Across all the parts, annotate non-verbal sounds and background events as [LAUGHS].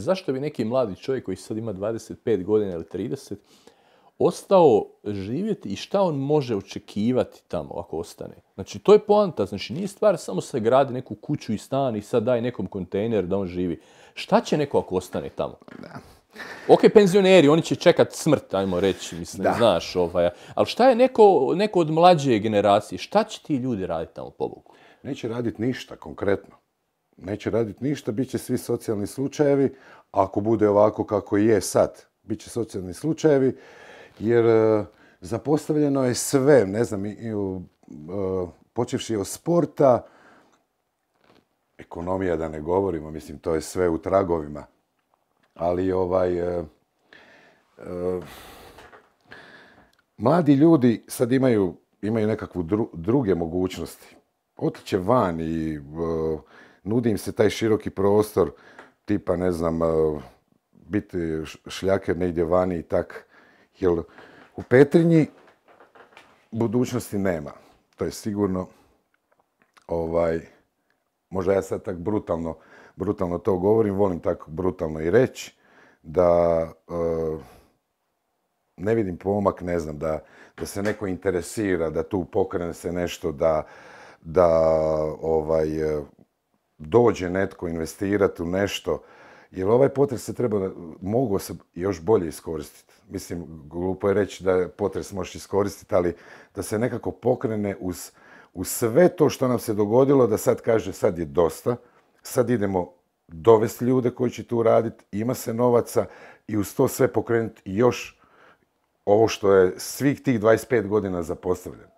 Zašto bi neki mladi čovjek koji sad ima 25 godina ili 30 ostao živjeti i šta on može očekivati tamo ako ostane? Znači to je poanta, znači nije stvar samo se gradi neku kuću i stan i sad daj nekom kontejner da on živi. Šta će neko ako ostane tamo? Da. Ok, penzioneri, oni će čekat smrt, ajmo reći, mislim, znaš, ovaj, ali šta je neko, neko od mlađe generacije, šta će ti ljudi raditi tamo po Neće raditi ništa konkretno neće raditi ništa, bit će svi socijalni slučajevi, ako bude ovako kako je sad, bit će socijalni slučajevi, jer e, zapostavljeno je sve, ne znam, e, počevši od sporta, ekonomija da ne govorimo, mislim, to je sve u tragovima, ali ovaj... E, mladi ljudi sad imaju, imaju nekakvu druge mogućnosti. Otiće van i nudi im se taj široki prostor tipa, ne znam, e, biti šljaker negdje vani i tak. Jer u Petrinji budućnosti nema. To je sigurno, ovaj, možda ja sad tak brutalno, brutalno to govorim, volim tako brutalno i reći, da e, ne vidim pomak, ne znam, da, da se neko interesira, da tu pokrene se nešto, da, da ovaj, e, dođe netko investirati u nešto, jer ovaj potres se treba, mogu se još bolje iskoristiti. Mislim, glupo je reći da potres možeš iskoristiti, ali da se nekako pokrene uz, uz sve to što nam se dogodilo, da sad kaže sad je dosta, sad idemo dovesti ljude koji će tu raditi, ima se novaca i uz to sve pokrenuti još ovo što je svih tih 25 godina zapostavljeno.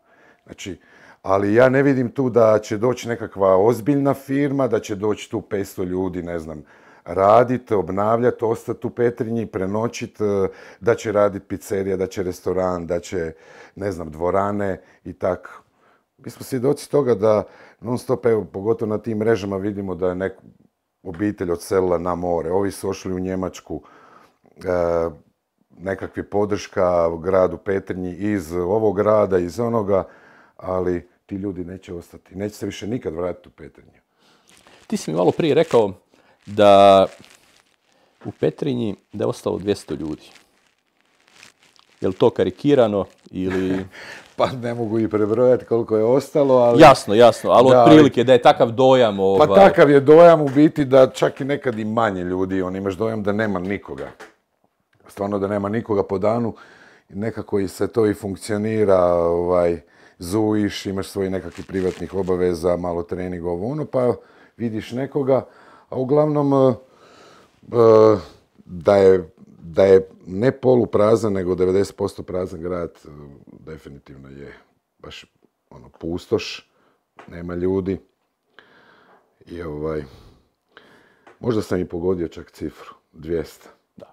Znači, ali ja ne vidim tu da će doći nekakva ozbiljna firma, da će doći tu 500 ljudi, ne znam, raditi, obnavljati, ostati u Petrinji, prenoćiti, e, da će raditi pizzerija, da će restoran, da će, ne znam, dvorane i tako. Mi smo svjedoci toga da non stop, evo, pogotovo na tim mrežama vidimo da je neku obitelj odselila na more. Ovi su ošli u Njemačku, e, nekakvi podrška gradu Petrinji iz ovog grada, iz onoga, ali ti ljudi neće ostati. Neće se više nikad vratiti u Petrinju. Ti si mi malo prije rekao da u Petrinji da je ostalo 200 ljudi. Je li to karikirano ili... [LAUGHS] pa ne mogu i prebrojati koliko je ostalo, ali... Jasno, jasno, ali otprilike da je takav dojam... Pa ovaj- takav je dojam u biti da čak i nekad i manje ljudi, on imaš dojam da nema nikoga. Stvarno da nema nikoga po danu, nekako i se to i funkcionira, ovaj zujiš, imaš svojih nekakvi privatnih obaveza, malo trening, ovo ono, pa vidiš nekoga, a uglavnom eh, eh, da je, da je ne prazan, nego 90% prazan grad, eh, definitivno je baš ono pustoš, nema ljudi. I ovaj, možda sam i pogodio čak cifru, 200. Da,